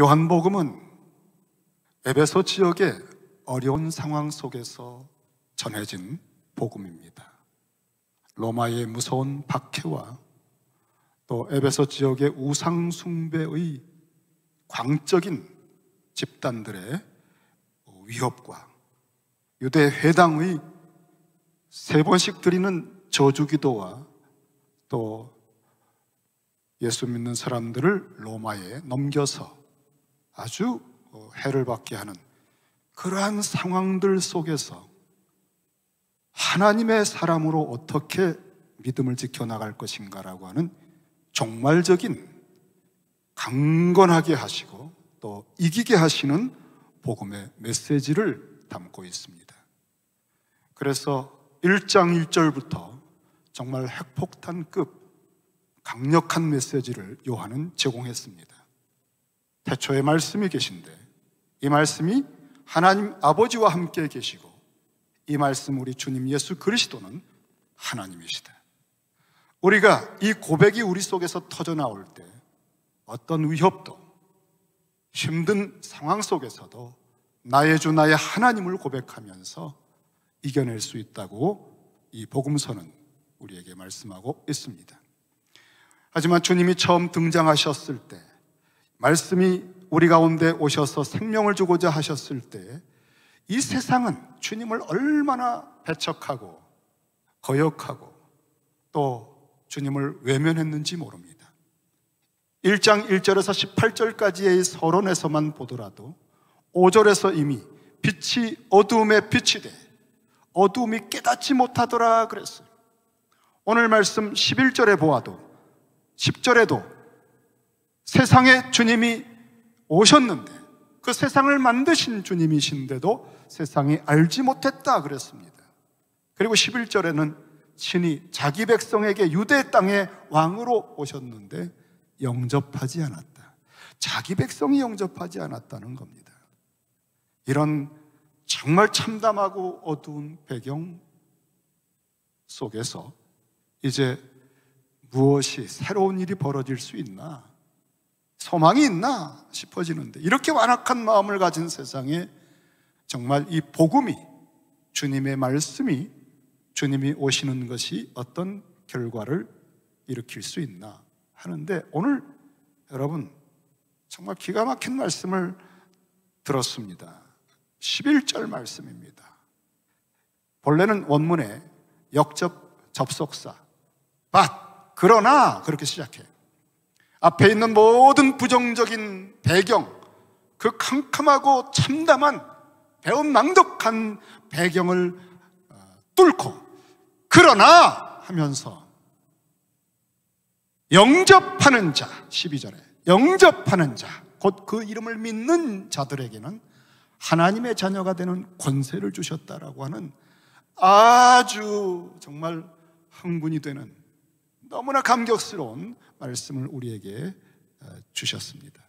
요한복음은 에베소 지역의 어려운 상황 속에서 전해진 복음입니다. 로마의 무서운 박해와 또 에베소 지역의 우상숭배의 광적인 집단들의 위협과 유대 회당의 세 번씩 드리는 저주기도와 또 예수 믿는 사람들을 로마에 넘겨서 아주 어, 해를 받게 하는 그러한 상황들 속에서 하나님의 사람으로 어떻게 믿음을 지켜나갈 것인가라고 하는 종말적인 강건하게 하시고 또 이기게 하시는 복음의 메시지를 담고 있습니다. 그래서 1장 1절부터 정말 핵폭탄급 강력한 메시지를 요한은 제공했습니다. 태초에 말씀이 계신데 이 말씀이 하나님 아버지와 함께 계시고 이 말씀 우리 주님 예수 그리스도는 하나님이시다. 우리가 이 고백이 우리 속에서 터져 나올 때 어떤 위협도 힘든 상황 속에서도 나의 주 나의 하나님을 고백하면서 이겨낼 수 있다고 이 복음서는 우리에게 말씀하고 있습니다. 하지만 주님이 처음 등장하셨을 때 말씀이 우리 가운데 오셔서 생명을 주고자 하셨을 때 이 세상은 주님을 얼마나 배척하고 거역하고 또 주님을 외면했는지 모릅니다. 1장 1절에서 18절까지의 서론에서만 보더라도 5절에서 이미 빛이 어두움에 빛이 돼 어두움이 깨닫지 못하더라 그랬어요. 오늘 말씀 11절에 보아도 10절에도 세상에 주님이 오셨는데 그 세상을 만드신 주님이신데도 세상이 알지 못했다 그랬습니다. 그리고 11절에는 신이 자기 백성에게 유대 땅의 왕으로 오셨는데 영접하지 않았다. 자기 백성이 영접하지 않았다는 겁니다. 이런 정말 참담하고 어두운 배경 속에서 이제 무엇이 새로운 일이 벌어질 수 있나 소망이 있나 싶어지는데 이렇게 완악한 마음을 가진 세상에 정말 이 복음이 주님의 말씀이 주님이 오시는 것이 어떤 결과를 일으킬 수 있나 하는데 오늘 여러분 정말 기가 막힌 말씀을 들었습니다. 11절 말씀입니다. 본래는 원문에 역접 접속사 but 그러나 그렇게 시작해요. 앞에 있는 모든 부정적인 배경, 그 캄캄하고 참담한 배은망덕한 배경을 어, 뚫고 그러나 하면서 영접하는 자 12절에 영접하는 자 곧 그 이름을 믿는 자들에게는 하나님의 자녀가 되는 권세를 주셨다라고 하는 아주 정말 흥분이 되는 너무나 감격스러운 말씀을 우리에게 어, 주셨습니다.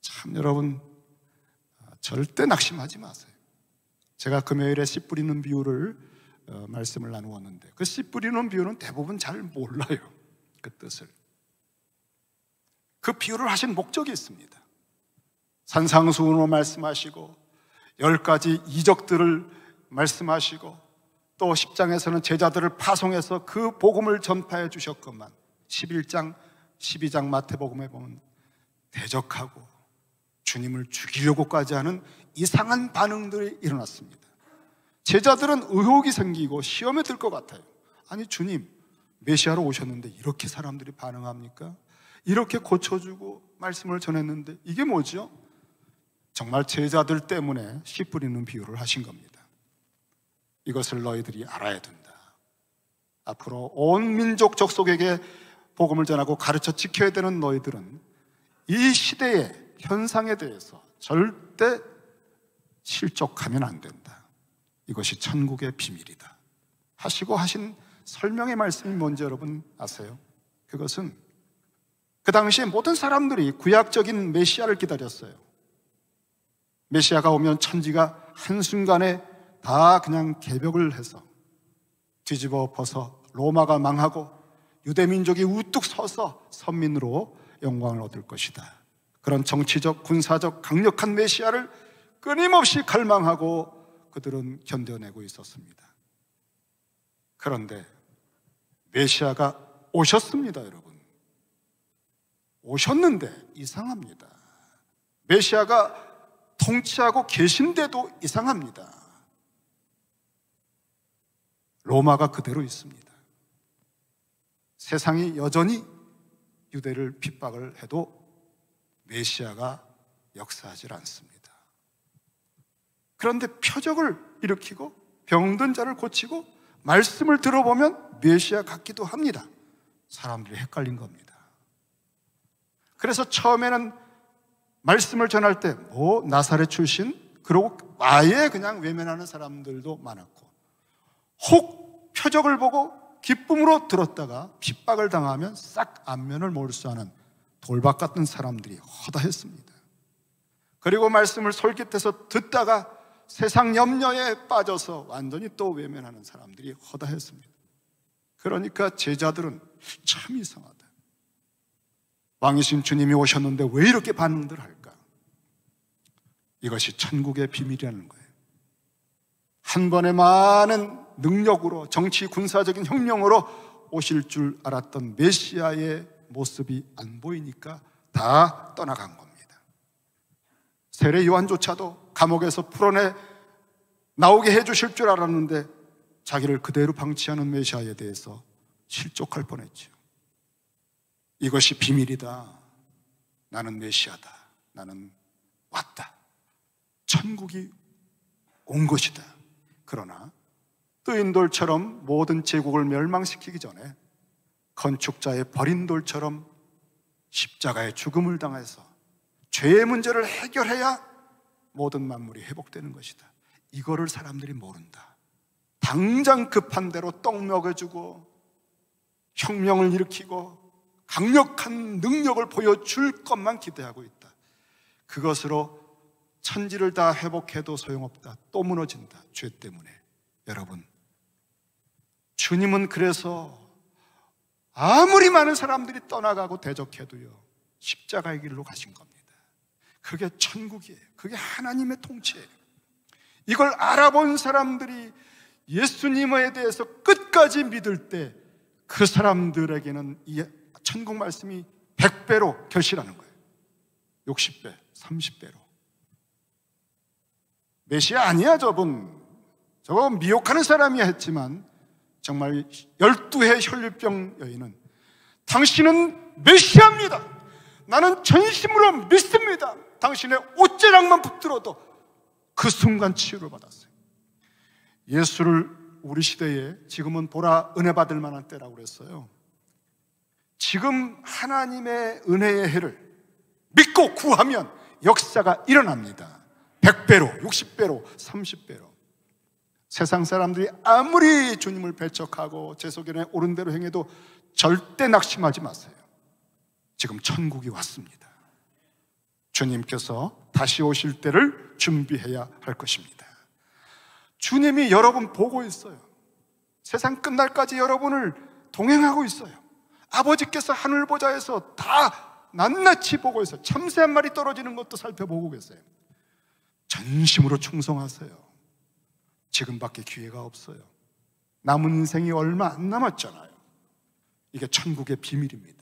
참 여러분 어, 절대 낙심하지 마세요. 제가 금요일에 씨 뿌리는 비유를 어, 말씀을 나누었는데 그씨 뿌리는 비유는 대부분 잘 몰라요. 그 뜻을. 그 비유를 하신 목적이 있습니다. 산상수훈으로 말씀하시고 열 가지 이적들을 말씀하시고 또 10장에서는 제자들을 파송해서 그 복음을 전파해 주셨건만 11장, 12장 마태복음에 보면 대적하고 주님을 죽이려고까지 하는 이상한 반응들이 일어났습니다. 제자들은 의혹이 생기고 시험에 들 것 같아요. 아니 주님, 메시아로 오셨는데 이렇게 사람들이 반응합니까? 이렇게 고쳐주고 말씀을 전했는데 이게 뭐죠? 정말 제자들 때문에 씨 뿌리는 비유를 하신 겁니다. 이것을 너희들이 알아야 된다. 앞으로 온 민족 적속에게 복음을 전하고 가르쳐 지켜야 되는 너희들은 이 시대의 현상에 대해서 절대 실족하면 안 된다. 이것이 천국의 비밀이다. 하시고 하신 설명의 말씀이 뭔지 여러분 아세요? 그것은 그 당시에 모든 사람들이 구약적인 메시아를 기다렸어요. 메시아가 오면 천지가 한순간에 다 그냥 개벽을 해서 뒤집어 벗어 로마가 망하고 유대민족이 우뚝 서서 선민으로 영광을 얻을 것이다. 그런 정치적, 군사적 강력한 메시아를 끊임없이 갈망하고 그들은 견뎌내고 있었습니다. 그런데 메시아가 오셨습니다, 여러분. 오셨는데 이상합니다. 메시아가 통치하고 계신데도 이상합니다. 로마가 그대로 있습니다. 세상이 여전히 유대를 핍박을 해도 메시아가 역사하질 않습니다. 그런데 표적을 일으키고 병든 자를 고치고 말씀을 들어보면 메시아 같기도 합니다. 사람들이 헷갈린 겁니다. 그래서 처음에는 말씀을 전할 때, 뭐, 나사렛 출신? 그리고 아예 그냥 외면하는 사람들도 많았고, 혹 표적을 보고 기쁨으로 들었다가 핍박을 당하면 싹 안면을 몰수하는 돌박 같은 사람들이 허다했습니다. 그리고 말씀을 솔깃해서 듣다가 세상 염려에 빠져서 완전히 또 외면하는 사람들이 허다했습니다. 그러니까 제자들은 참 이상하다. 왕이신 주님이 오셨는데 왜 이렇게 반응들 할까? 이것이 천국의 비밀이라는 거예요. 한 번에 많은 능력으로 정치 군사적인 혁명으로 오실 줄 알았던 메시아의 모습이 안 보이니까 다 떠나간 겁니다. 세례 요한조차도 감옥에서 풀어내 나오게 해 주실 줄 알았는데 자기를 그대로 방치하는 메시아에 대해서 실족할 뻔했죠. 이것이 비밀이다. 나는 메시아다. 나는 왔다. 천국이 온 것이다. 그러나 뜨인 돌처럼 모든 제국을 멸망시키기 전에 건축자의 버린 돌처럼 십자가의 죽음을 당해서 죄의 문제를 해결해야 모든 만물이 회복되는 것이다. 이거를 사람들이 모른다. 당장 급한 대로 떡 먹여주고 혁명을 일으키고 강력한 능력을 보여줄 것만 기대하고 있다. 그것으로 천지를 다 회복해도 소용없다. 또 무너진다. 죄 때문에. 여러분, 주님은 그래서 아무리 많은 사람들이 떠나가고 대적해도요, 십자가의 길로 가신 겁니다. 그게 천국이에요. 그게 하나님의 통치예요. 이걸 알아본 사람들이 예수님에 대해서 끝까지 믿을 때 그 사람들에게는 이 천국 말씀이 100배로 결실하는 거예요. 60배, 30배로. 메시아 아니야, 저분. 저거 미혹하는 사람이야 했지만 정말 열두해 혈류병 여인은 당신은 메시아입니다. 나는 전심으로 믿습니다. 당신의 옷자락만 붙들어도 그 순간 치유를 받았어요. 예수를 우리 시대에 지금은 보라 은혜 받을 만한 때라고 그랬어요. 지금 하나님의 은혜의 해를 믿고 구하면 역사가 일어납니다. 100배로, 60배로, 30배로. 세상 사람들이 아무리 주님을 배척하고 재 소견에 오른 대로 행해도 절대 낙심하지 마세요. 지금 천국이 왔습니다. 주님께서 다시 오실 때를 준비해야 할 것입니다. 주님이 여러분 보고 있어요. 세상 끝날까지 여러분을 동행하고 있어요. 아버지께서 하늘 보좌에서 다 낱낱이 보고 있어요. 참새 한 마리 떨어지는 것도 살펴보고 계세요. 전심으로 충성하세요. 지금밖에 기회가 없어요. 남은 인생이 얼마 안 남았잖아요. 이게 천국의 비밀입니다.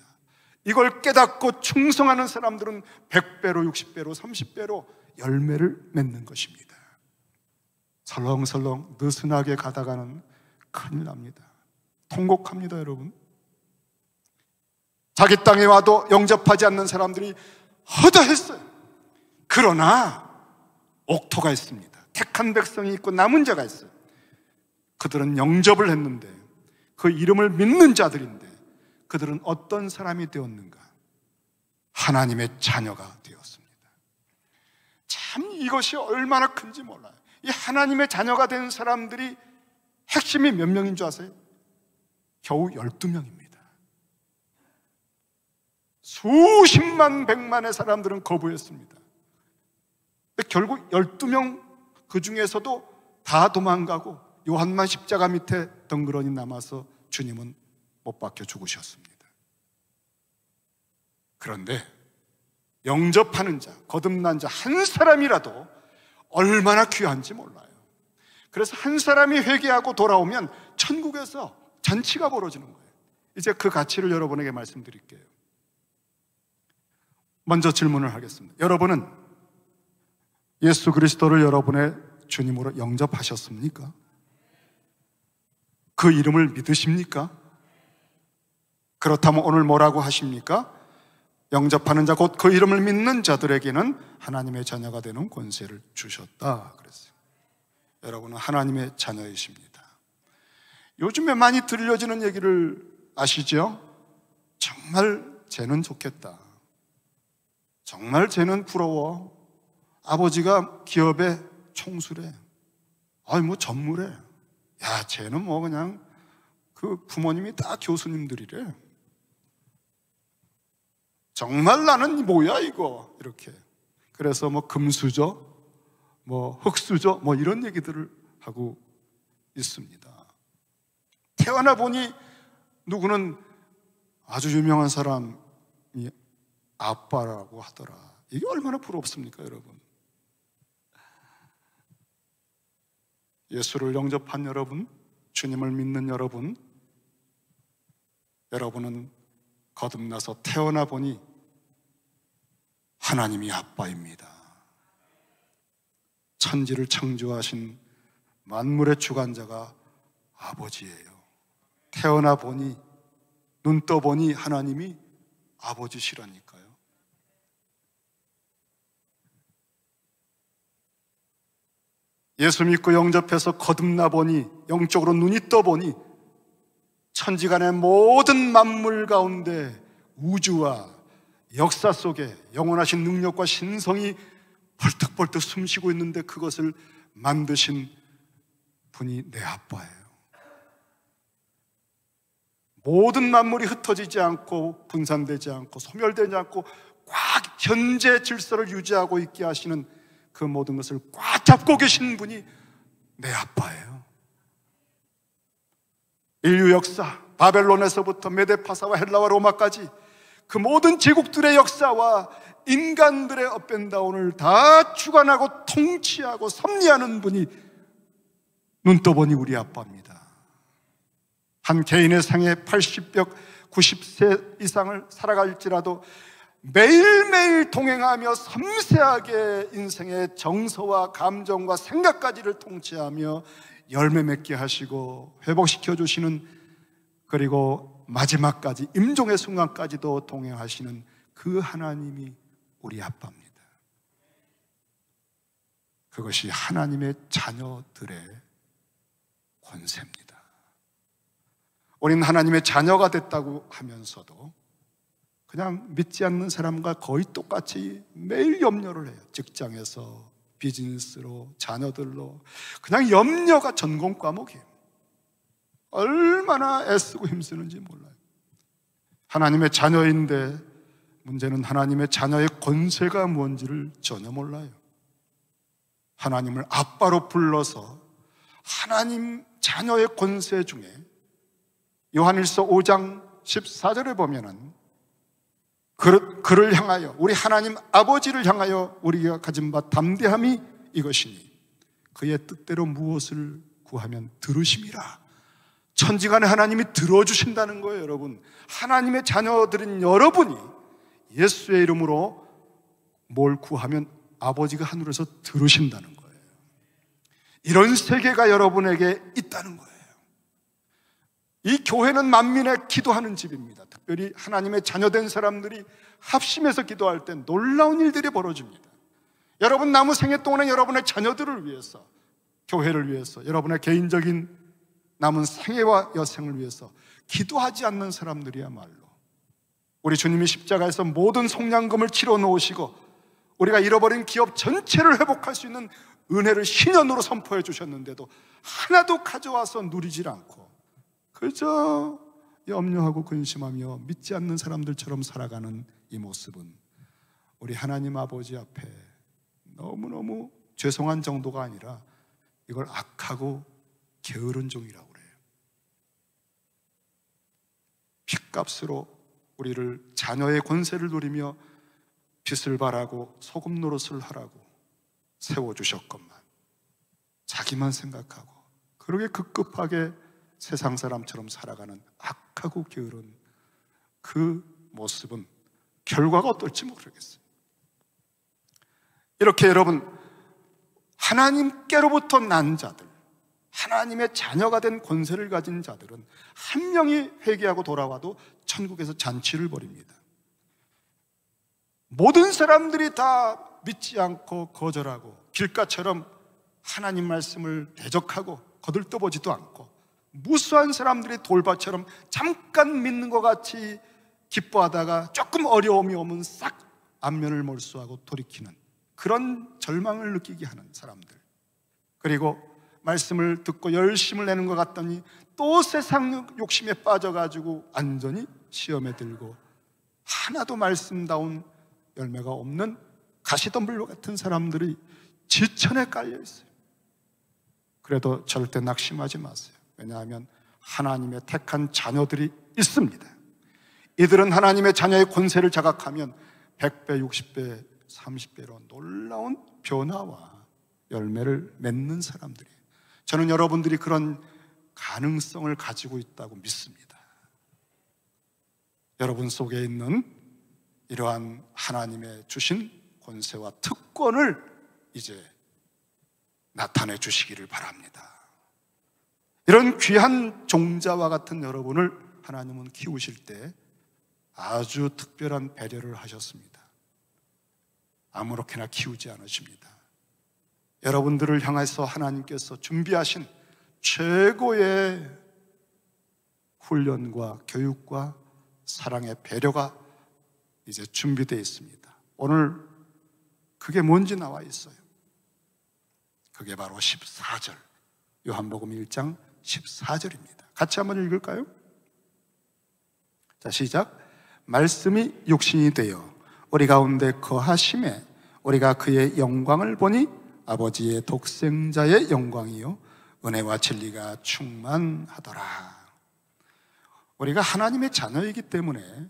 이걸 깨닫고 충성하는 사람들은 100배로, 60배로, 30배로 열매를 맺는 것입니다. 설렁설렁 느슨하게 가다가는 큰일 납니다. 통곡합니다, 여러분. 자기 땅에 와도 영접하지 않는 사람들이 허다했어요. 그러나 옥토가 있습니다. 택한 백성이 있고 남은 자가 있어요. 그들은 영접을 했는데 그 이름을 믿는 자들인데 그들은 어떤 사람이 되었는가? 하나님의 자녀가 되었습니다. 참 이것이 얼마나 큰지 몰라요. 이 하나님의 자녀가 된 사람들이 핵심이 몇 명인 줄 아세요? 겨우 12명입니다. 수십만 백만의 사람들은 거부했습니다. 결국 12명 그 중에서도 다 도망가고 요한만 십자가 밑에 덩그러니 남아서 주님은 못 박혀 죽으셨습니다. 그런데 영접하는 자, 거듭난 자 한 사람이라도 얼마나 귀한지 몰라요. 그래서 한 사람이 회개하고 돌아오면 천국에서 잔치가 벌어지는 거예요. 이제 그 가치를 여러분에게 말씀드릴게요. 먼저 질문을 하겠습니다. 여러분은 예수 그리스도를 여러분의 주님으로 영접하셨습니까? 그 이름을 믿으십니까? 그렇다면 오늘 뭐라고 하십니까? 영접하는 자 곧 그 이름을 믿는 자들에게는 하나님의 자녀가 되는 권세를 주셨다 그랬어요. 여러분은 하나님의 자녀이십니다. 요즘에 많이 들려지는 얘기를 아시죠? 정말 쟤는 좋겠다. 정말 쟤는 부러워. 아버지가 기업의 총수래. 아니, 뭐 전무래. 야, 쟤는 뭐 그냥 그 부모님이 다 교수님들이래. 정말 나는 뭐야, 이거. 이렇게. 그래서 뭐 금수저, 뭐 흑수저, 뭐 이런 얘기들을 하고 있습니다. 태어나 보니 누구는 아주 유명한 사람이 아빠라고 하더라. 이게 얼마나 부럽습니까, 여러분? 예수를 영접한 여러분, 주님을 믿는 여러분, 여러분은 거듭나서 태어나 보니 하나님이 아빠입니다. 천지를 창조하신 만물의 주관자가 아버지예요. 태어나 보니, 눈 떠보니 하나님이 아버지시라니까. 예수 믿고 영접해서 거듭나 보니 영적으로 눈이 떠 보니 천지간의 모든 만물 가운데 우주와 역사 속에 영원하신 능력과 신성이 벌떡벌떡 숨쉬고 있는데 그것을 만드신 분이 내 아빠예요. 모든 만물이 흩어지지 않고 분산되지 않고 소멸되지 않고 꽉 현재 질서를 유지하고 있게 하시는 그 모든 것을 꽉 잡고 계신 분이 내 아빠예요. 인류 역사, 바벨론에서부터 메데파사와 헬라와 로마까지 그 모든 제국들의 역사와 인간들의 업앤다운을 다 주관하고 통치하고 섭리하는 분이 눈떠보니 우리 아빠입니다. 한 개인의 상에 80벽 90세 이상을 살아갈지라도 매일매일 통행하며 섬세하게 인생의 정서와 감정과 생각까지를 통치하며 열매 맺게 하시고 회복시켜 주시는 그리고 마지막까지 임종의 순간까지도 통행하시는그 하나님이 우리 아빠입니다. 그것이 하나님의 자녀들의 권세입니다. 우리는 하나님의 자녀가 됐다고 하면서도 그냥 믿지 않는 사람과 거의 똑같이 매일 염려를 해요. 직장에서, 비즈니스로, 자녀들로. 그냥 염려가 전공 과목이에요. 얼마나 애쓰고 힘쓰는지 몰라요. 하나님의 자녀인데 문제는 하나님의 자녀의 권세가 뭔지를 전혀 몰라요. 하나님을 아빠로 불러서 하나님 자녀의 권세 중에 요한일서 5장 14절에 보면은 그를 향하여 우리 하나님 아버지를 향하여 우리가 가진 바 담대함이 이것이니 그의 뜻대로 무엇을 구하면 들으심이라 천지간에 하나님이 들어주신다는 거예요 여러분 하나님의 자녀들인 여러분이 예수의 이름으로 뭘 구하면 아버지가 하늘에서 들으신다는 거예요 이런 세계가 여러분에게 있다는 거예요 이 교회는 만민의 기도하는 집입니다. 특별히 하나님의 자녀된 사람들이 합심해서 기도할 땐 놀라운 일들이 벌어집니다. 여러분 남은 생애 동안에 여러분의 자녀들을 위해서, 교회를 위해서, 여러분의 개인적인 남은 생애와 여생을 위해서 기도하지 않는 사람들이야말로 우리 주님이 십자가에서 모든 속량금을 치러 놓으시고 우리가 잃어버린 기업 전체를 회복할 수 있는 은혜를 신년으로 선포해 주셨는데도 하나도 가져와서 누리질 않고 그저 염려하고 근심하며 믿지 않는 사람들처럼 살아가는 이 모습은 우리 하나님 아버지 앞에 너무너무 죄송한 정도가 아니라 이걸 악하고 게으른 종이라고 그래요. 핏값으로 우리를 자녀의 권세를 누리며 빚을 바라고 소금 노릇을 하라고 세워주셨건만 자기만 생각하고 그러게 급급하게 세상 사람처럼 살아가는 악하고 게으른 그 모습은 결과가 어떨지 모르겠어요. 이렇게 여러분, 하나님께로부터 난 자들, 하나님의 자녀가 된 권세를 가진 자들은 한 명이 회개하고 돌아와도 천국에서 잔치를 벌입니다. 모든 사람들이 다 믿지 않고 거절하고 길가처럼 하나님 말씀을 대적하고 거들떠보지도 않고 무수한 사람들이 돌밭처럼 잠깐 믿는 것 같이 기뻐하다가 조금 어려움이 오면 싹 안면을 몰수하고 돌이키는 그런 절망을 느끼게 하는 사람들. 그리고 말씀을 듣고 열심을 내는 것 같더니 또 세상 욕심에 빠져가지고 완전히 시험에 들고 하나도 말씀다운 열매가 없는 가시덤불 같은 사람들이 지천에 깔려 있어요. 그래도 절대 낙심하지 마세요. 왜냐하면 하나님의 택한 자녀들이 있습니다. 이들은 하나님의 자녀의 권세를 자각하면 100배, 60배, 30배로 놀라운 변화와 열매를 맺는 사람들이 저는 여러분들이 그런 가능성을 가지고 있다고 믿습니다. 여러분 속에 있는 이러한 하나님의 주신 권세와 특권을 이제 나타내 주시기를 바랍니다. 이런 귀한 종자와 같은 여러분을 하나님은 키우실 때 아주 특별한 배려를 하셨습니다. 아무렇게나 키우지 않으십니다. 여러분들을 향해서 하나님께서 준비하신 최고의 훈련과 교육과 사랑의 배려가 이제 준비되어 있습니다. 오늘 그게 뭔지 나와 있어요. 그게 바로 14절. 요한복음 1장 14절입니다. 같이 한번 읽을까요? 자, 시작. 말씀이 육신이 되어 우리 가운데 거하심에 우리가 그의 영광을 보니 아버지의 독생자의 영광이요 은혜와 진리가 충만하더라. 우리가 하나님의 자녀이기 때문에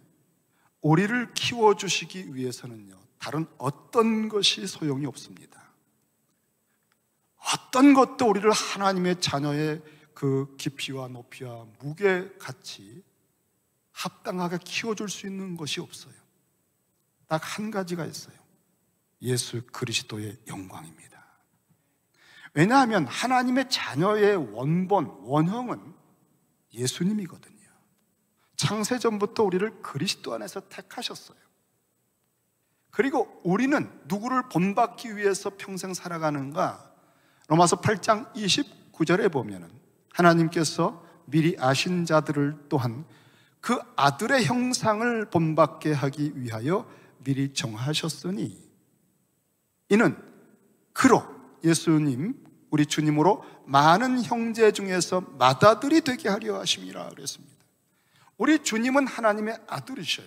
우리를 키워 주시기 위해서는요. 다른 어떤 것이 소용이 없습니다. 어떤 것도 우리를 하나님의 자녀의 그 깊이와 높이와 무게 같이 합당하게 키워줄 수 있는 것이 없어요. 딱 한 가지가 있어요. 예수 그리스도의 영광입니다. 왜냐하면 하나님의 자녀의 원본, 원형은 예수님이거든요. 창세전부터 우리를 그리스도 안에서 택하셨어요. 그리고 우리는 누구를 본받기 위해서 평생 살아가는가? 로마서 8장 29절에 보면은 하나님께서 미리 아신 자들을 또한 그 아들의 형상을 본받게 하기 위하여 미리 정하셨으니 이는 그로 예수님 우리 주님으로 많은 형제 중에서 맏아들이 되게 하려 하심이라 그랬습니다. 우리 주님은 하나님의 아들이셔요.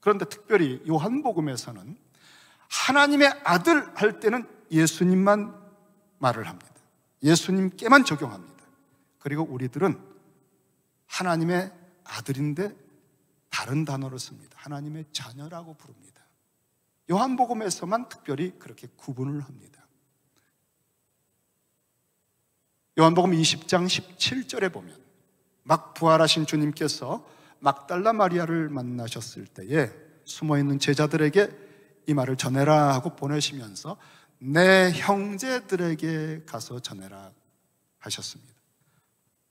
그런데 특별히 요한복음에서는 하나님의 아들 할 때는 예수님만 말을 합니다. 예수님께만 적용합니다. 그리고 우리들은 하나님의 아들인데 다른 단어를 씁니다. 하나님의 자녀라고 부릅니다. 요한복음에서만 특별히 그렇게 구분을 합니다. 요한복음 20장 17절에 보면 막 부활하신 주님께서 막달라 마리아를 만나셨을 때에 숨어 있는 제자들에게 이 말을 전해라 하고 보내시면서 내 형제들에게 가서 전해라 하셨습니다.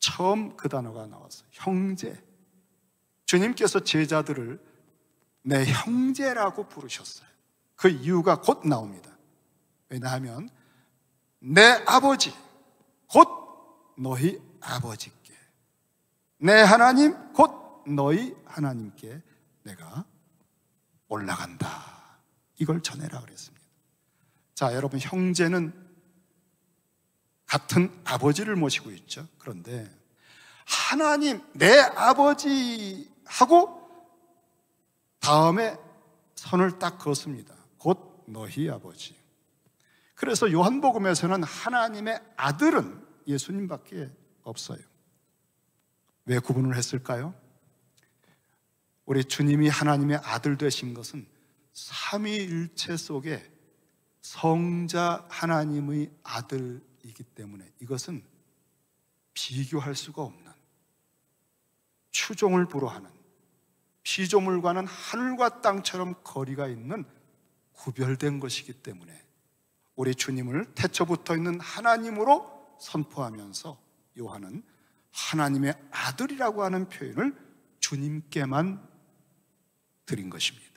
처음 그 단어가 나왔어요. 형제. 주님께서 제자들을 내 형제라고 부르셨어요. 그 이유가 곧 나옵니다. 왜냐하면 내 아버지, 곧 너희 아버지께. 내 하나님, 곧 너희 하나님께 내가 올라간다. 이걸 전해라 그랬습니다. 자, 여러분, 형제는 같은 아버지를 모시고 있죠. 그런데 하나님, 내 아버지하고 다음에 선을 딱 그었습니다. 곧 너희 아버지. 그래서 요한복음에서는 하나님의 아들은 예수님밖에 없어요. 왜 구분을 했을까요? 우리 주님이 하나님의 아들 되신 것은 삼위일체 속에 성자 하나님의 아들 것이기 때문에 이것은 비교할 수가 없는 추종을 불허하는 피조물과는 하늘과 땅처럼 거리가 있는 구별된 것이기 때문에 우리 주님을 태초부터 있는 하나님으로 선포하면서 요한은 하나님의 아들이라고 하는 표현을 주님께만 드린 것입니다.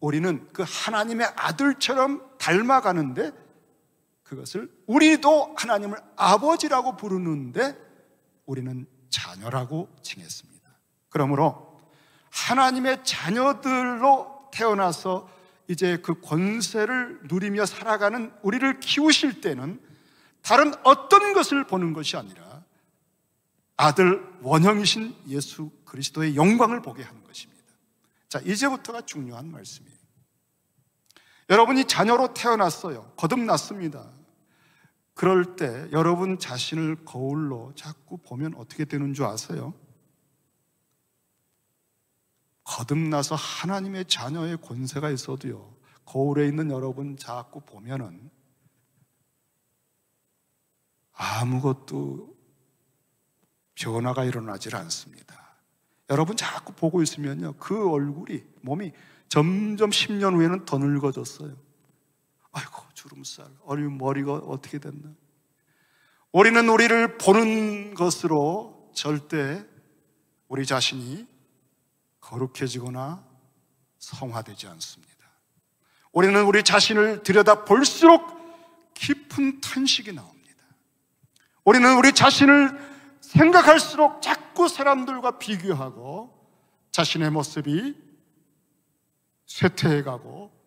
우리는 그 하나님의 아들처럼 닮아가는데 그것을 우리도 하나님을 아버지라고 부르는데 우리는 자녀라고 칭했습니다. 그러므로 하나님의 자녀들로 태어나서 이제 그 권세를 누리며 살아가는 우리를 키우실 때는 다른 어떤 것을 보는 것이 아니라 아들 원형이신 예수 그리스도의 영광을 보게 하는 것입니다. 자, 이제부터가 중요한 말씀이에요. 여러분이 자녀로 태어났어요. 거듭났습니다. 그럴 때 여러분 자신을 거울로 자꾸 보면 어떻게 되는 줄 아세요? 거듭나서 하나님의 자녀의 권세가 있어도요, 거울에 있는 여러분 자꾸 보면은 아무것도 변화가 일어나질 않습니다. 여러분 자꾸 보고 있으면요, 그 얼굴이, 몸이 점점 10년 후에는 더 늙어졌어요. 아이고, 주름살, 어리 머리가 어떻게 됐나? 우리는 우리를 보는 것으로 절대 우리 자신이 거룩해지거나 성화되지 않습니다. 우리는 우리 자신을 들여다 볼수록 깊은 탄식이 나옵니다. 우리는 우리 자신을 생각할수록 자꾸 사람들과 비교하고 자신의 모습이 쇠퇴해가고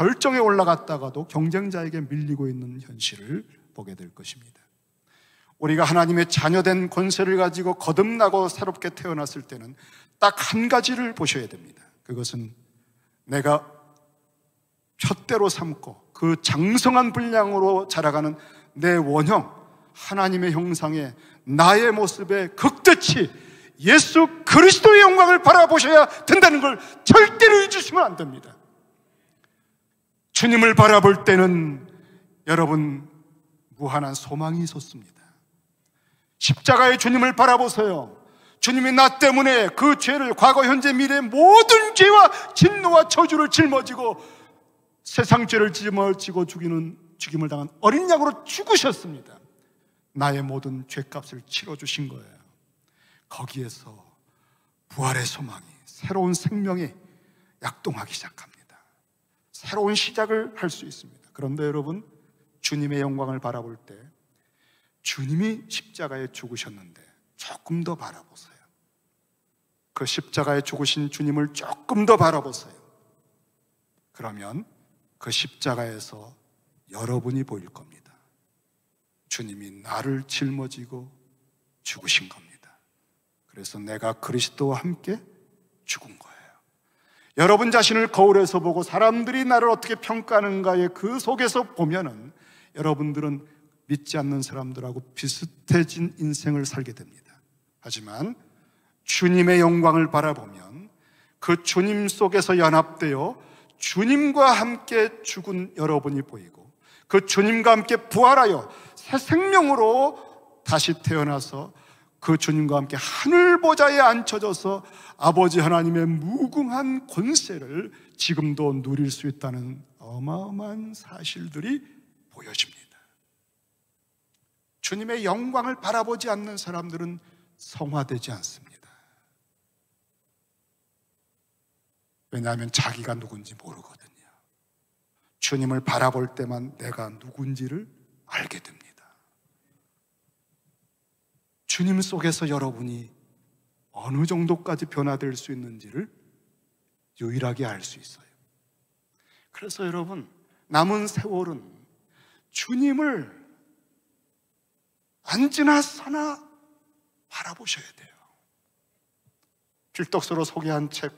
절정에 올라갔다가도 경쟁자에게 밀리고 있는 현실을 보게 될 것입니다. 우리가 하나님의 자녀된 권세를 가지고 거듭나고 새롭게 태어났을 때는 딱 한 가지를 보셔야 됩니다. 그것은 내가 촛대로 삼고 그 장성한 분량으로 자라가는 내 원형, 하나님의 형상에 나의 모습의 극대치 예수 그리스도의 영광을 바라보셔야 된다는 걸 절대로 잊으시면 안 됩니다. 주님을 바라볼 때는 여러분 무한한 소망이 있었습니다. 십자가의 주님을 바라보세요. 주님이 나 때문에 그 죄를 과거, 현재, 미래 모든 죄와 진노와 저주를 짊어지고 세상 죄를 짊어지고 죽이는 죽임을 당한 어린 양으로 죽으셨습니다. 나의 모든 죄값을 치러 주신 거예요. 거기에서 부활의 소망이 새로운 생명이 약동하기 시작합니다. 새로운 시작을 할 수 있습니다. 그런데 여러분, 주님의 영광을 바라볼 때 주님이 십자가에 죽으셨는데 조금 더 바라보세요. 그 십자가에 죽으신 주님을 조금 더 바라보세요. 그러면 그 십자가에서 여러분이 보일 겁니다. 주님이 나를 짊어지고 죽으신 겁니다. 그래서 내가 그리스도와 함께 죽은 거예요. 여러분 자신을 거울에서 보고 사람들이 나를 어떻게 평가하는가에그 속에서 보면은 여러분들은 믿지 않는 사람들하고 비슷해진 인생을 살게 됩니다. 하지만 주님의 영광을 바라보면 그 주님 속에서 연합되어 주님과 함께 죽은 여러분이 보이고 그 주님과 함께 부활하여 새 생명으로 다시 태어나서 그 주님과 함께 하늘 보좌에 앉혀져서 아버지 하나님의 무궁한 권세를 지금도 누릴 수 있다는 어마어마한 사실들이 보여집니다. 주님의 영광을 바라보지 않는 사람들은 성화되지 않습니다. 왜냐하면 자기가 누군지 모르거든요. 주님을 바라볼 때만 내가 누군지를 알게 됩니다. 주님 속에서 여러분이 어느 정도까지 변화될 수 있는지를 유일하게 알 수 있어요. 그래서 여러분, 남은 세월은 주님을 안 지나서나 바라보셔야 돼요. 필독서로 소개한 책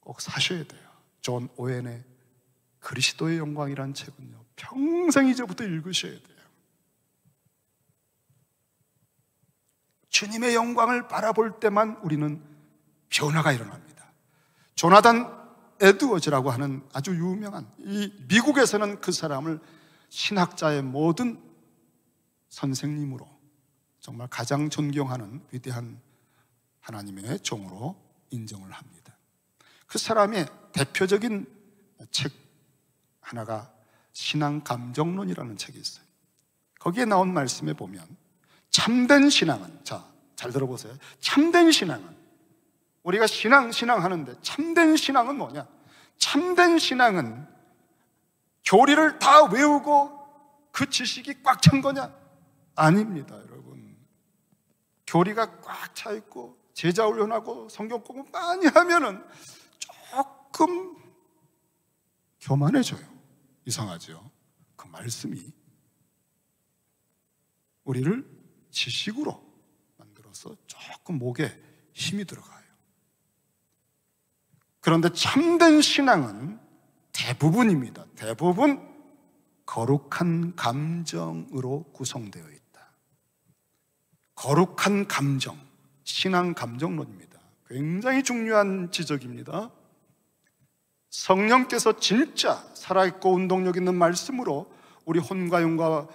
꼭 사셔야 돼요. 존 오웬의 그리스도의 영광이란 책은요. 평생 이제부터 읽으셔야 돼요. 주님의 영광을 바라볼 때만 우리는 변화가 일어납니다. 조나단 에드워즈라고 하는 아주 유명한 이 미국에서는 그 사람을 신학자의 모든 선생님으로 정말 가장 존경하는 위대한 하나님의 종으로 인정을 합니다. 그 사람의 대표적인 책 하나가 신앙 감정론이라는 책이 있어요. 거기에 나온 말씀에 보면 참된 신앙은, 자, 잘 들어보세요. 참된 신앙은, 우리가 신앙, 신앙 하는데, 참된 신앙은 뭐냐? 참된 신앙은 교리를 다 외우고 그 지식이 꽉 찬 거냐? 아닙니다, 여러분. 교리가 꽉 차있고, 제자 훈련하고 성경 공부 많이 하면은 조금 교만해져요. 이상하죠? 그 말씀이 우리를 지식으로 만들어서 조금 목에 힘이 들어가요. 그런데 참된 신앙은 대부분입니다. 대부분 거룩한 감정으로 구성되어 있다. 거룩한 감정, 신앙 감정론입니다. 굉장히 중요한 지적입니다. 성령께서 진짜 살아있고 운동력 있는 말씀으로 우리 혼과 영과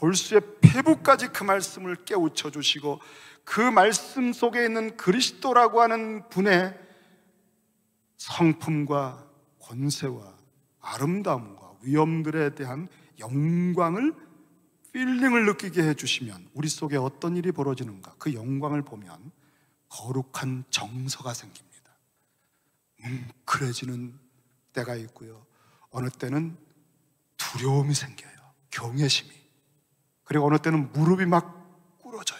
골수의 폐부까지 그 말씀을 깨우쳐 주시고 그 말씀 속에 있는 그리스도라고 하는 분의 성품과 권세와 아름다움과 위엄들에 대한 영광을 필링을 느끼게 해주시면 우리 속에 어떤 일이 벌어지는가 그 영광을 보면 거룩한 정서가 생깁니다 뭉클해지는 음, 때가 있고요 어느 때는 두려움이 생겨요 경외심이 그리고 어느 때는 무릎이 막 꿇어져요.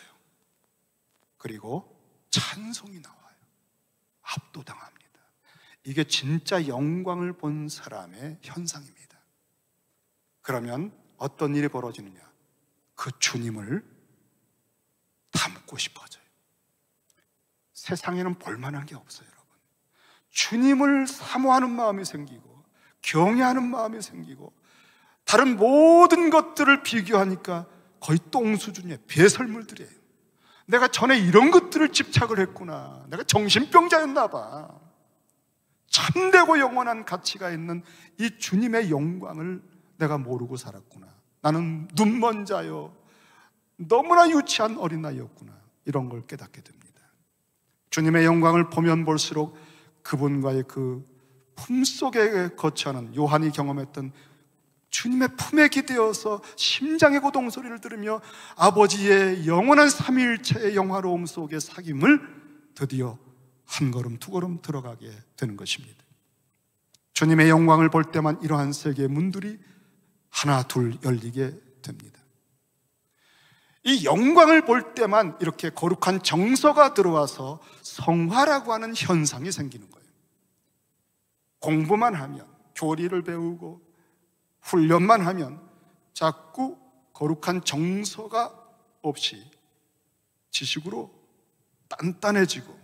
그리고 찬송이 나와요. 압도당합니다. 이게 진짜 영광을 본 사람의 현상입니다. 그러면 어떤 일이 벌어지느냐? 그 주님을 닮고 싶어져요. 세상에는 볼만한 게 없어요, 여러분. 주님을 사모하는 마음이 생기고, 경외하는 마음이 생기고, 다른 모든 것들을 비교하니까 거의 똥 수준의 배설물들이에요. 내가 전에 이런 것들을 집착을 했구나. 내가 정신병자였나 봐. 참되고 영원한 가치가 있는 이 주님의 영광을 내가 모르고 살았구나. 나는 눈먼 자요. 너무나 유치한 어린아이였구나. 이런 걸 깨닫게 됩니다. 주님의 영광을 보면 볼수록 그분과의 그 품속에 거처하는 요한이 경험했던 주님의 품에 기대어서 심장의 고동 소리를 들으며 아버지의 영원한 삼일체의 영화로움 속에 사귐을 드디어 한 걸음 두 걸음 들어가게 되는 것입니다. 주님의 영광을 볼 때만 이러한 세계의 문들이 하나 둘 열리게 됩니다. 이 영광을 볼 때만 이렇게 거룩한 정서가 들어와서 성화라고 하는 현상이 생기는 거예요. 공부만 하면 교리를 배우고 훈련만 하면 자꾸 거룩한 정서가 없이 지식으로 단단해지고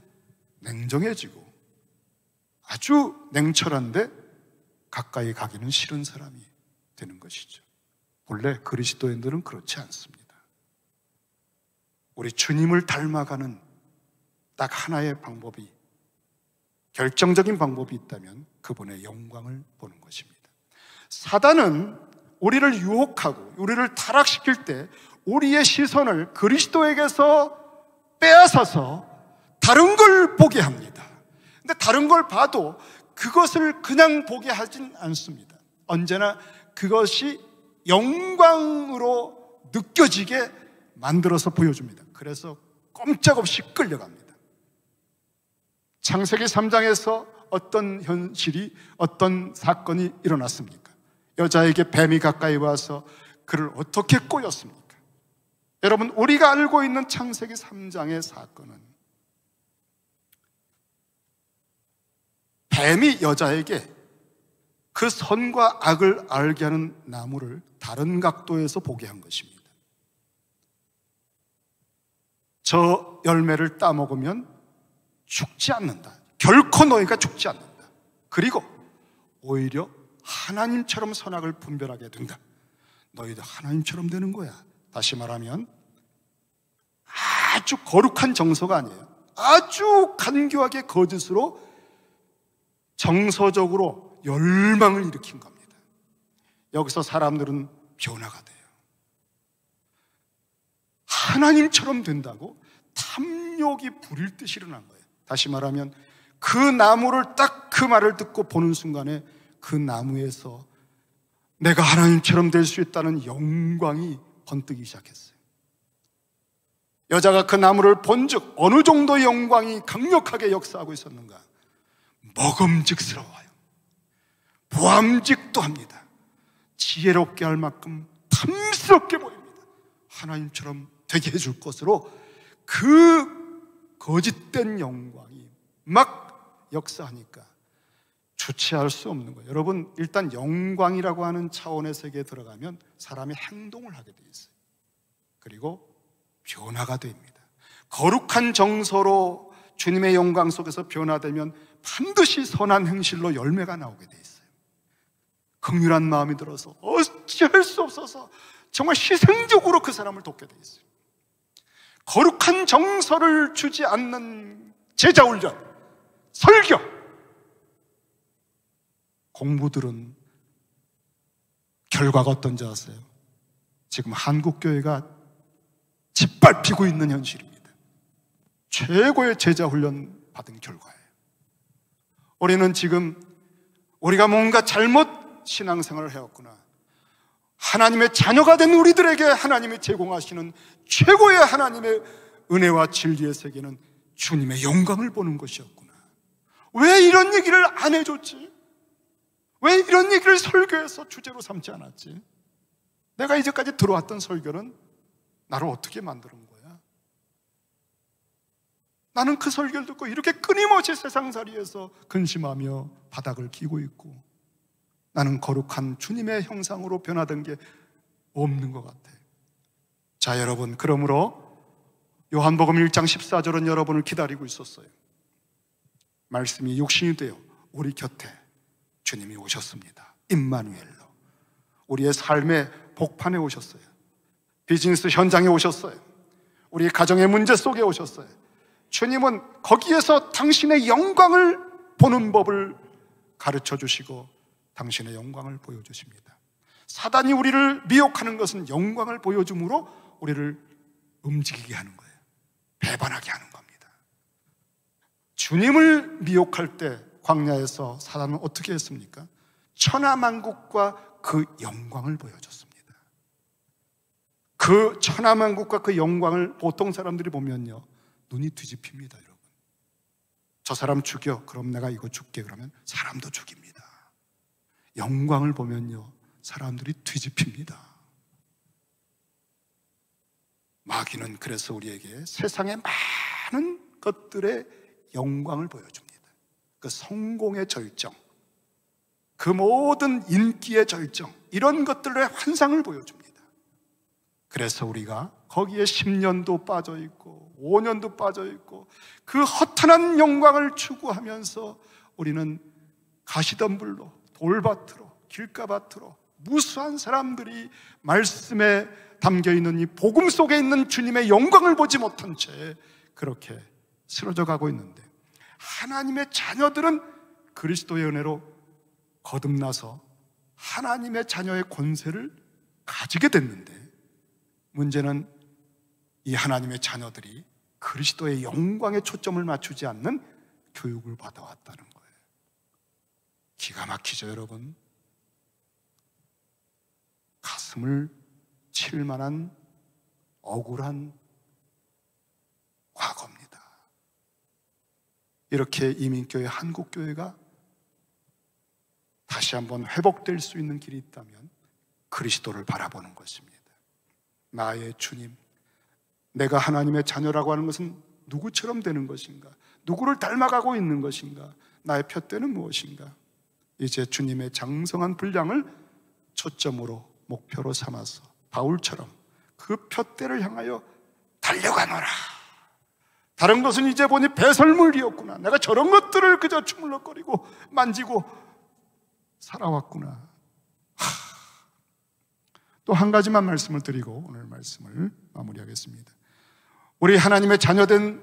냉정해지고 아주 냉철한데 가까이 가기는 싫은 사람이 되는 것이죠. 본래 그리스도인들은 그렇지 않습니다. 우리 주님을 닮아가는 딱 하나의 방법이 결정적인 방법이 있다면 그분의 영광을 보는 것입니다. 사단은 우리를 유혹하고 우리를 타락시킬 때 우리의 시선을 그리스도에게서 빼앗아서 다른 걸 보게 합니다. 근데 다른 걸 봐도 그것을 그냥 보게 하진 않습니다. 언제나 그것이 영광으로 느껴지게 만들어서 보여줍니다. 그래서 꼼짝없이 끌려갑니다. 창세기 3장에서 어떤 현실이, 어떤 사건이 일어났습니까? 여자에게 뱀이 가까이 와서 그를 어떻게 꼬였습니까? 여러분, 우리가 알고 있는 창세기 3장의 사건은 뱀이 여자에게 그 선과 악을 알게 하는 나무를 다른 각도에서 보게 한 것입니다. 저 열매를 따먹으면 죽지 않는다. 결코 너희가 죽지 않는다. 그리고 오히려 하나님처럼 선악을 분별하게 된다. 너희도 하나님처럼 되는 거야. 다시 말하면 아주 거룩한 정서가 아니에요. 아주 간교하게 거짓으로 정서적으로 열망을 일으킨 겁니다. 여기서 사람들은 변화가 돼요. 하나님처럼 된다고 탐욕이 부릴 듯이 일어난 거예요. 다시 말하면 그 나무를 딱 그 말을 듣고 보는 순간에 그 나무에서 내가 하나님처럼 될 수 있다는 영광이 번뜩이 시작했어요. 여자가 그 나무를 본즉 어느 정도 영광이 강력하게 역사하고 있었는가? 먹음직스러워요. 보암직도 합니다. 지혜롭게 할 만큼 탐스럽게 보입니다. 하나님처럼 되게 해줄 것으로 그 거짓된 영광이 막 역사하니까 주체할 수 없는 거예요. 여러분, 일단 영광이라고 하는 차원의 세계에 들어가면 사람이 행동을 하게 돼 있어요. 그리고 변화가 됩니다. 거룩한 정서로 주님의 영광 속에서 변화되면 반드시 선한 행실로 열매가 나오게 돼 있어요. 극률한 마음이 들어서 어찌할 수 없어서 정말 희생적으로 그 사람을 돕게 돼 있어요. 거룩한 정서를 주지 않는 제자훈련, 설교, 공부들은 결과가 어떤지 아세요? 지금 한국교회가 짓밟히고 있는 현실입니다. 최고의 제자 훈련 받은 결과예요. 우리는 지금 우리가 뭔가 잘못 신앙생활을 해왔구나. 하나님의 자녀가 된 우리들에게 하나님이 제공하시는 최고의 하나님의 은혜와 진리의 세계는 주님의 영광을 보는 것이었구나. 왜 이런 얘기를 안 해줬지? 왜 이런 얘기를 설교해서 주제로 삼지 않았지? 내가 이제까지 들어왔던 설교는 나를 어떻게 만드는 거야? 나는 그 설교를 듣고 이렇게 끊임없이 세상살이에서 근심하며 바닥을 기고 있고 나는 거룩한 주님의 형상으로 변화된 게 없는 것 같아. 자, 여러분, 그러므로 요한복음 1장 14절은 여러분을 기다리고 있었어요. 말씀이 육신이 되어 우리 곁에 주님이 오셨습니다. 임마누엘로. 우리의 삶의 복판에 오셨어요. 비즈니스 현장에 오셨어요. 우리 가정의 문제 속에 오셨어요. 주님은 거기에서 당신의 영광을 보는 법을 가르쳐 주시고 당신의 영광을 보여주십니다. 사단이 우리를 미혹하는 것은 영광을 보여줌으로 우리를 움직이게 하는 거예요. 배반하게 하는 겁니다. 주님을 미혹할 때 광야에서 사단은 어떻게 했습니까? 천하만국과 그 영광을 보여줬습니다. 그 천하만국과 그 영광을 보통 사람들이 보면요. 눈이 뒤집힙니다, 여러분. 저 사람 죽여. 그럼 내가 이거 죽게. 그러면 사람도 죽입니다. 영광을 보면요. 사람들이 뒤집힙니다. 마귀는 그래서 우리에게 세상의 많은 것들의 영광을 보여줍니다. 그 성공의 절정, 그 모든 인기의 절정, 이런 것들의 환상을 보여줍니다. 그래서 우리가 거기에 10년도 빠져 있고, 5년도 빠져 있고, 그 허탄한 영광을 추구하면서 우리는 가시덤불로, 돌밭으로, 길가밭으로, 무수한 사람들이 말씀에 담겨 있는 이 복음 속에 있는 주님의 영광을 보지 못한 채 그렇게 쓰러져 가고 있는데 하나님의 자녀들은 그리스도의 은혜로 거듭나서 하나님의 자녀의 권세를 가지게 됐는데 문제는 이 하나님의 자녀들이 그리스도의 영광에 초점을 맞추지 않는 교육을 받아왔다는 거예요. 기가 막히죠, 여러분. 가슴을 칠 만한 억울한 과거입니다. 이렇게 이민교회 한국교회가 다시 한번 회복될 수 있는 길이 있다면 그리스도를 바라보는 것입니다. 나의 주님, 내가 하나님의 자녀라고 하는 것은 누구처럼 되는 것인가? 누구를 닮아가고 있는 것인가? 나의 표대는 무엇인가? 이제 주님의 장성한 분량을 초점으로 목표로 삼아서 바울처럼 그 표대를 향하여 달려가노라. 다른 것은 이제 보니 배설물이었구나. 내가 저런 것들을 그저 주물럭거리고 만지고 살아왔구나. 또 한 가지만 말씀을 드리고 오늘 말씀을 마무리하겠습니다. 우리 하나님의 자녀된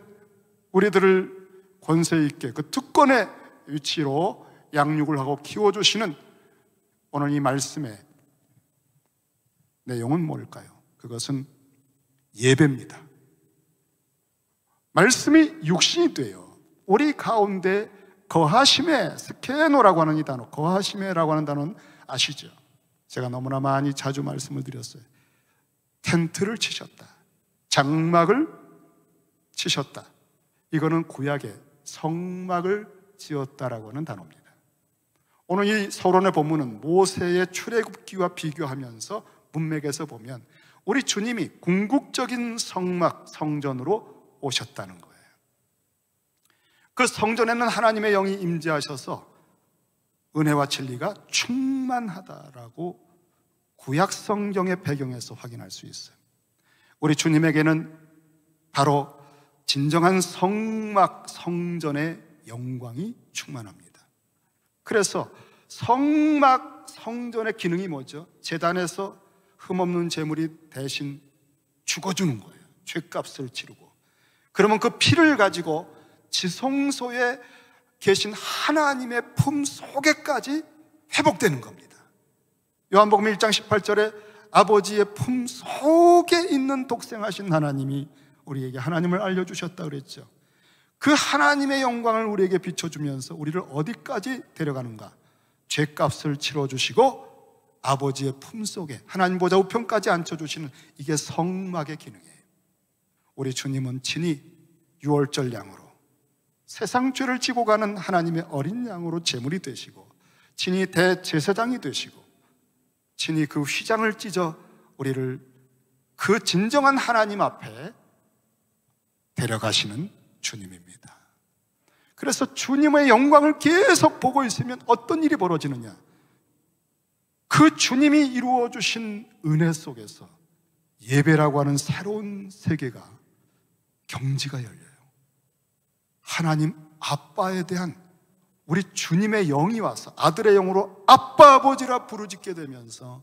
우리들을 권세 있게 그 특권의 위치로 양육을 하고 키워주시는 오늘 이 말씀의 내용은 뭘까요? 그것은 예배입니다. 말씀이 육신이 돼요. 우리 가운데 거하심에 스케노라고 하는 이 단어, 거하심에라고 하는 단어는 아시죠? 제가 너무나 많이 자주 말씀을 드렸어요. 텐트를 치셨다. 장막을 치셨다. 이거는 구약의 성막을 지었다라고 하는 단어입니다. 오늘 이 서론의 본문은 모세의 출애굽기와 비교하면서 문맥에서 보면 우리 주님이 궁극적인 성막 성전으로 오셨다는 거예요. 그 성전에는 하나님의 영이 임재하셔서 은혜와 진리가 충만하다라고 구약 성경의 배경에서 확인할 수 있어요. 우리 주님에게는 바로 진정한 성막 성전의 영광이 충만합니다. 그래서 성막 성전의 기능이 뭐죠? 재단에서 흠없는 재물이 대신 죽어주는 거예요. 죄값을 치르고 그러면 그 피를 가지고 지성소에 계신 하나님의 품 속에까지 회복되는 겁니다. 요한복음 1장 18절에 아버지의 품 속에 있는 독생하신 하나님이 우리에게 하나님을 알려주셨다 그랬죠. 그 하나님의 영광을 우리에게 비춰주면서 우리를 어디까지 데려가는가? 죄값을 치러주시고 아버지의 품 속에 하나님 보좌 우편까지 앉혀주시는 이게 성막의 기능이에요. 우리 주님은 진히 유월절 양으로 세상 죄를 지고 가는 하나님의 어린 양으로 제물이 되시고 진히 대제사장이 되시고 진히그 휘장을 찢어 우리를 그 진정한 하나님 앞에 데려가시는 주님입니다. 그래서 주님의 영광을 계속 보고 있으면 어떤 일이 벌어지느냐? 그 주님이 이루어 주신 은혜 속에서 예배라고 하는 새로운 세계가 경지가 열려요. 하나님 아빠에 대한 우리 주님의 영이 와서 아들의 영으로 아빠 아버지라 부르짖게 되면서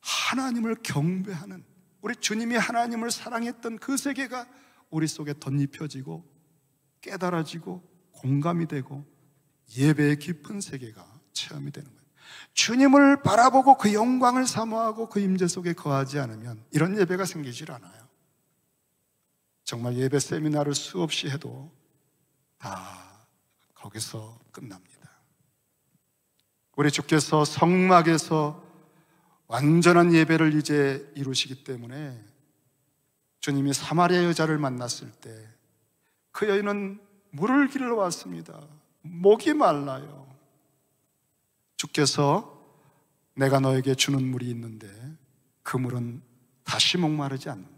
하나님을 경배하는 우리 주님이 하나님을 사랑했던 그 세계가 우리 속에 덧입혀지고 깨달아지고 공감이 되고 예배의 깊은 세계가 체험이 되는 거예요. 주님을 바라보고 그 영광을 사모하고 그 임재 속에 거하지 않으면 이런 예배가 생기질 않아요. 정말 예배 세미나를 수없이 해도 다 거기서 끝납니다. 우리 주께서 성막에서 완전한 예배를 이제 이루시기 때문에 주님이 사마리아 여자를 만났을 때 그 여인은 물을 길러 왔습니다. 목이 말라요. 주께서 내가 너에게 주는 물이 있는데 그 물은 다시 목마르지 않는다.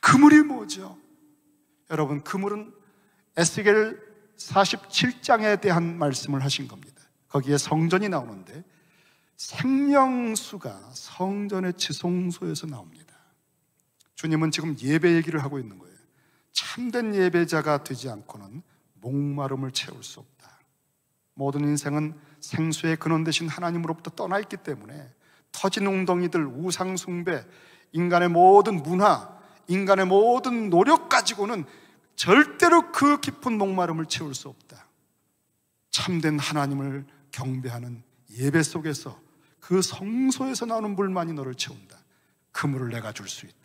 그물이 뭐죠? 여러분, 그물은 에스겔 47장에 대한 말씀을 하신 겁니다. 거기에 성전이 나오는데 생명수가 성전의 지성소에서 나옵니다. 주님은 지금 예배 얘기를 하고 있는 거예요. 참된 예배자가 되지 않고는 목마름을 채울 수 없다. 모든 인생은 생수의 근원 대신 하나님으로부터 떠나 있기 때문에 터진 웅덩이들, 우상숭배, 인간의 모든 문화, 인간의 모든 노력 가지고는 절대로 그 깊은 목마름을 채울 수 없다. 참된 하나님을 경배하는 예배 속에서 그 성소에서 나오는 물만이 너를 채운다. 그 물을 내가 줄 수 있다.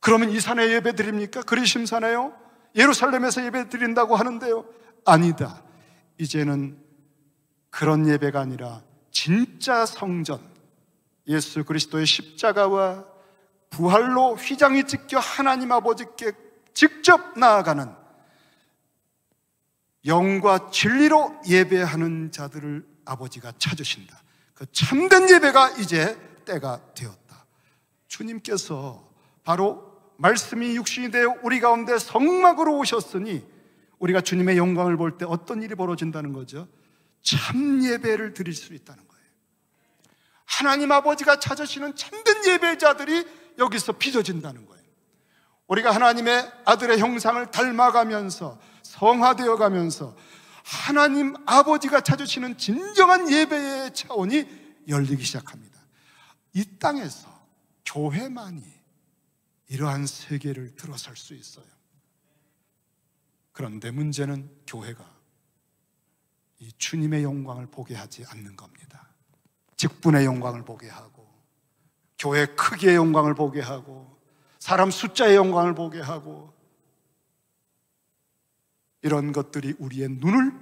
그러면 이 산에 예배 드립니까? 그리심 사에요 예루살렘에서 예배 드린다고 하는데요. 아니다. 이제는 그런 예배가 아니라 진짜 성전, 예수 그리스도의 십자가와 부활로 휘장이 찢겨 하나님 아버지께 직접 나아가는 영과 진리로 예배하는 자들을 아버지가 찾으신다. 그 참된 예배가 이제 때가 되었다. 주님께서 바로 말씀이 육신이 되어 우리 가운데 성막으로 오셨으니 우리가 주님의 영광을 볼 때 어떤 일이 벌어진다는 거죠? 참 예배를 드릴 수 있다는 거예요. 하나님 아버지가 찾으시는 참된 예배자들이 여기서 빚어진다는 거예요. 우리가 하나님의 아들의 형상을 닮아가면서 성화되어 가면서 하나님 아버지가 찾으시는 진정한 예배의 차원이 열리기 시작합니다. 이 땅에서 교회만이 이러한 세계를 들어설 수 있어요. 그런데 문제는 교회가 이 주님의 영광을 보게 하지 않는 겁니다. 직분의 영광을 보게 하고 교회 크기의 영광을 보게 하고 사람 숫자의 영광을 보게 하고 이런 것들이 우리의 눈을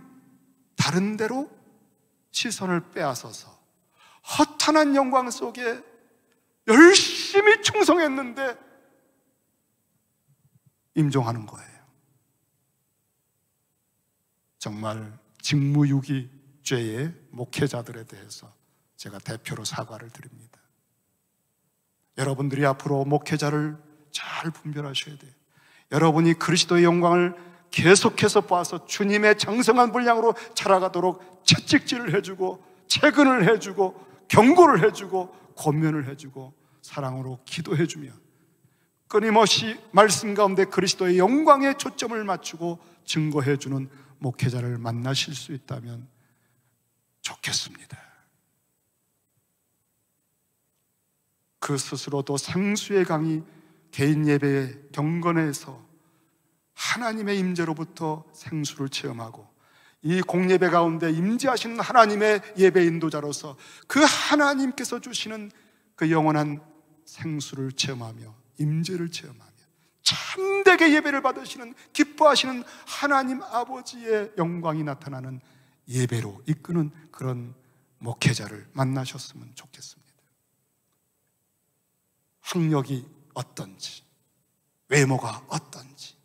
다른 데로 시선을 빼앗아서 허탄한 영광 속에 열심히 충성했는데 임종하는 거예요. 정말 직무유기 죄의 목회자들에 대해서 제가 대표로 사과를 드립니다. 여러분들이 앞으로 목회자를 잘 분별하셔야 돼요. 여러분이 그리스도의 영광을 계속해서 봐서 주님의 정성한 분량으로 자라가도록 채찍질을 해주고 채근을 해주고 경고를 해주고 권면을 해주고 사랑으로 기도해주며 끊임없이 말씀 가운데 그리스도의 영광에 초점을 맞추고 증거해주는 목회자를 만나실 수 있다면 좋겠습니다. 그 스스로도 상수의 강이 개인 예배의 경건에서 하나님의 임재로부터 생수를 체험하고 이 공예배 가운데 임재하시는 하나님의 예배 인도자로서 그 하나님께서 주시는 그 영원한 생수를 체험하며 임재를 체험하며 참되게 예배를 받으시는 기뻐하시는 하나님 아버지의 영광이 나타나는 예배로 이끄는 그런 목회자를 만나셨으면 좋겠습니다. 학력이 어떤지, 외모가 어떤지.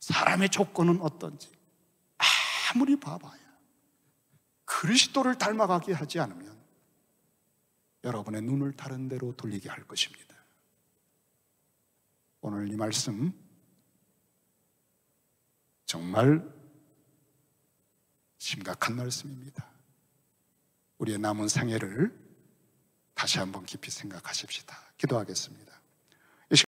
사람의 조건은 어떤지 아무리 봐봐야 그리스도를 닮아가게 하지 않으면 여러분의 눈을 다른 데로 돌리게 할 것입니다. 오늘 이 말씀 정말 심각한 말씀입니다. 우리의 남은 생애를 다시 한번 깊이 생각하십시다. 기도하겠습니다.